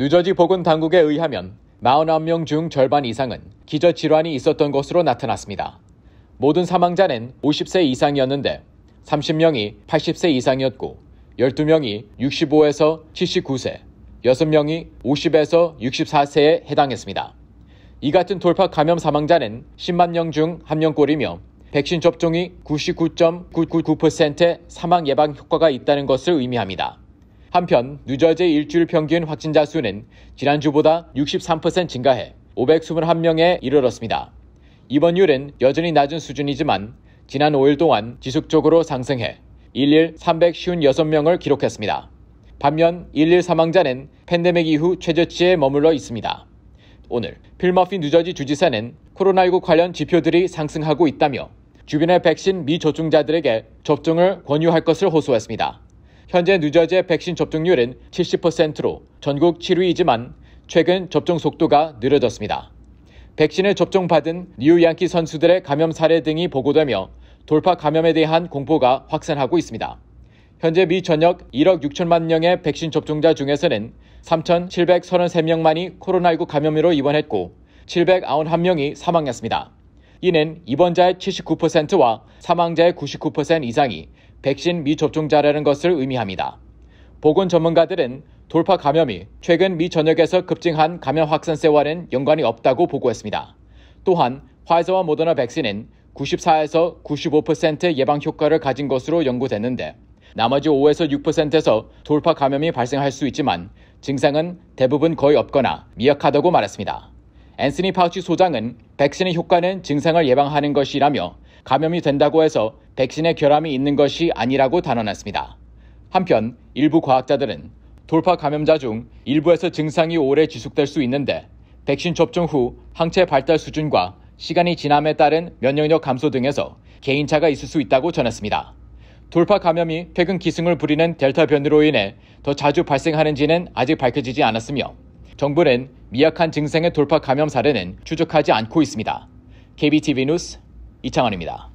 뉴저지 보건 당국에 의하면 49명 중 절반 이상은 기저질환이 있었던 것으로 나타났습니다. 모든 사망자는 50세 이상이었는데 30명이 80세 이상이었고 12명이 65에서 79세, 6명이 50에서 64세에 해당했습니다. 이 같은 돌파 감염 사망자는 10만 명 중 1명꼴이며 백신 접종이 99.999%의 사망 예방 효과가 있다는 것을 의미합니다. 한편 뉴저지 일주일 평균 확진자 수는 지난주보다 63% 증가해 521명에 이르렀습니다. 입원율은 여전히 낮은 수준이지만 지난 5일 동안 지속적으로 상승해 1일 356명을 기록했습니다. 반면 1일 사망자는 팬데믹 이후 최저치에 머물러 있습니다. 오늘 필머피 뉴저지 주지사는 코로나19 관련 지표들이 상승하고 있다며 주변의 백신 미조종자들에게 접종을 권유할 것을 호소했습니다. 현재 뉴저지의 백신 접종률은 70%로 전국 7위이지만 최근 접종 속도가 느려졌습니다. 백신을 접종받은 뉴 양키 선수들의 감염 사례 등이 보고되며 돌파 감염에 대한 공포가 확산하고 있습니다. 현재 미 전역 1억 6천만 명의 백신 접종자 중에서는 3,733명만이 코로나19 감염으로 입원했고 791명이 사망했습니다. 이는 입원자의 79%와 사망자의 99% 이상이 백신 미접종자라는 것을 의미합니다. 보건 전문가들은 돌파 감염이 최근 미 전역에서 급증한 감염 확산세와는 연관이 없다고 보고했습니다. 또한 화이자와 모더나 백신은 94에서 95% 예방 효과를 가진 것으로 연구됐는데 나머지 5에서 6%에서 돌파 감염이 발생할 수 있지만 증상은 대부분 거의 없거나 미약하다고 말했습니다. 앤스니 파우치 소장은 백신의 효과는 증상을 예방하는 것이라며 감염이 된다고 해서 백신에 결함이 있는 것이 아니라고 단언했습니다. 한편 일부 과학자들은 돌파 감염자 중 일부에서 증상이 오래 지속될 수 있는데 백신 접종 후 항체 발달 수준과 시간이 지남에 따른 면역력 감소 등에서 개인차가 있을 수 있다고 전했습니다. 돌파 감염이 최근 기승을 부리는 델타 변이로 인해 더 자주 발생하는지는 아직 밝혀지지 않았으며 정부는 미약한 증상의 돌파 감염 사례는 추적하지 않고 있습니다. KBTV 뉴스 이창원입니다.